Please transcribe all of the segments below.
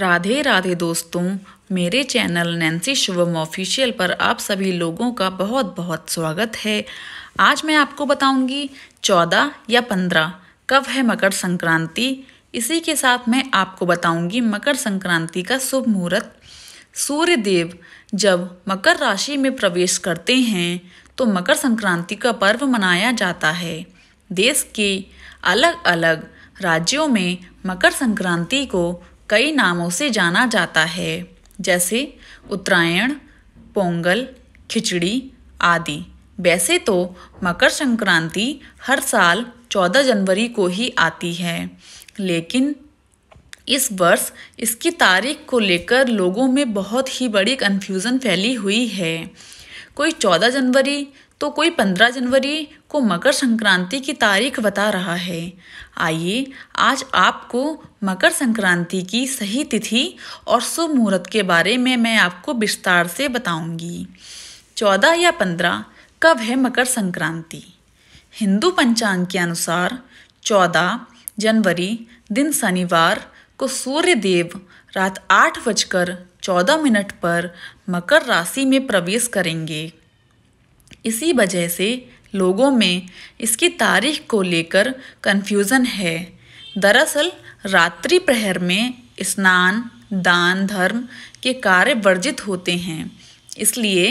राधे राधे दोस्तों मेरे channel Nancy Shubham official पर आप सभी लोगों का बहुत बहुत स्वागत है आज मैं आपको बताऊंगी चौदह या पंद्रह कब है मकर संक्रांति इसी के साथ मैं आपको बताऊंगी मकर संक्रांति का शुभ मुहूर्त सूर्य देव जब मकर राशि में प्रवेश करते हैं तो मकर संक्रांति का पर्व मनाया जाता है देश के अलग अलग राज्यों में मकर संक्रांति को कई नामों से जाना जाता है जैसे उत्तरायण पोंगल खिचड़ी आदि वैसे तो मकर संक्रांति हर साल 14 जनवरी को ही आती है लेकिन इस वर्ष इसकी तारीख को लेकर लोगों में बहुत ही बड़ी कन्फ्यूज़न फैली हुई है कोई 14 जनवरी तो कोई पंद्रह जनवरी को मकर संक्रांति की तारीख बता रहा है आइए आज आपको मकर संक्रांति की सही तिथि और शुभ मुहूर्त के बारे में मैं आपको विस्तार से बताऊंगी चौदह या पंद्रह कब है मकर संक्रांति हिंदू पंचांग के अनुसार चौदह जनवरी दिन शनिवार को सूर्य देव रात आठ बजकर चौदह मिनट पर मकर राशि में प्रवेश करेंगे इसी वजह से लोगों में इसकी तारीख को लेकर कन्फ्यूज़न है दरअसल रात्रि प्रहर में स्नान दान धर्म के कार्य वर्जित होते हैं इसलिए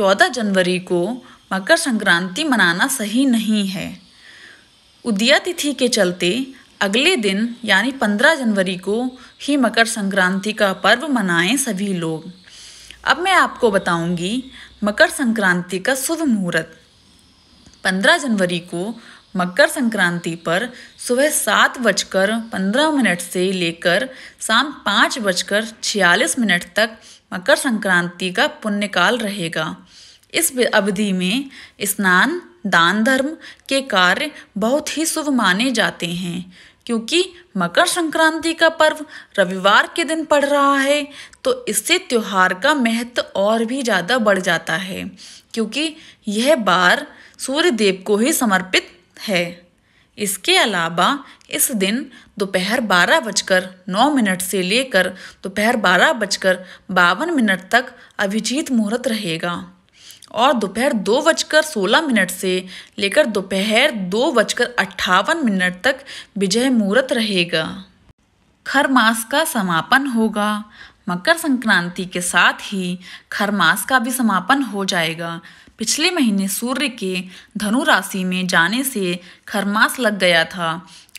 14 जनवरी को मकर संक्रांति मनाना सही नहीं है उदिया तिथि के चलते अगले दिन यानी 15 जनवरी को ही मकर संक्रांति का पर्व मनाएं सभी लोग अब मैं आपको बताऊंगी मकर संक्रांति का शुभ मुहूर्त 15 जनवरी को मकर संक्रांति पर सुबह सात बजकर पंद्रह मिनट से लेकर शाम पाँच बजकर छियालीस मिनट तक मकर संक्रांति का पुण्यकाल रहेगा इस अवधि में स्नान दान धर्म के कार्य बहुत ही शुभ माने जाते हैं क्योंकि मकर संक्रांति का पर्व रविवार के दिन पड़ रहा है तो इससे त्यौहार का महत्व और भी ज़्यादा बढ़ जाता है क्योंकि यह बार सूर्य देव को ही समर्पित है इसके अलावा इस दिन दोपहर बारह बजकर नौ मिनट से लेकर दोपहर बारह बजकर बावन मिनट तक अभिजीत मुहूर्त रहेगा और दोपहर दो बजकर सोलह मिनट से लेकर दोपहर दो बजकर अट्ठावन मिनट तक विजय मुहूर्त रहेगा खर मास का समापन होगा मकर संक्रांति के साथ ही खरमास का भी समापन हो जाएगा पिछले महीने सूर्य के धनु राशि में जाने से खरमास लग गया था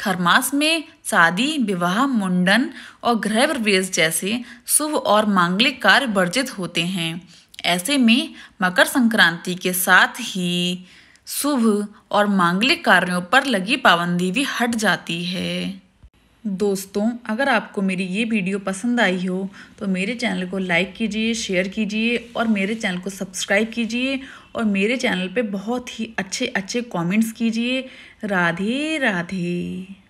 खरमास में शादी विवाह मुंडन और गृह प्रवेश जैसे शुभ और मांगलिक कार्य वर्जित होते हैं ऐसे में मकर संक्रांति के साथ ही शुभ और मांगलिक कार्यों पर लगी पाबंदी भी हट जाती है दोस्तों अगर आपको मेरी ये वीडियो पसंद आई हो तो मेरे चैनल को लाइक कीजिए शेयर कीजिए और मेरे चैनल को सब्सक्राइब कीजिए और मेरे चैनल पे बहुत ही अच्छे अच्छे कमेंट्स कीजिए राधे राधे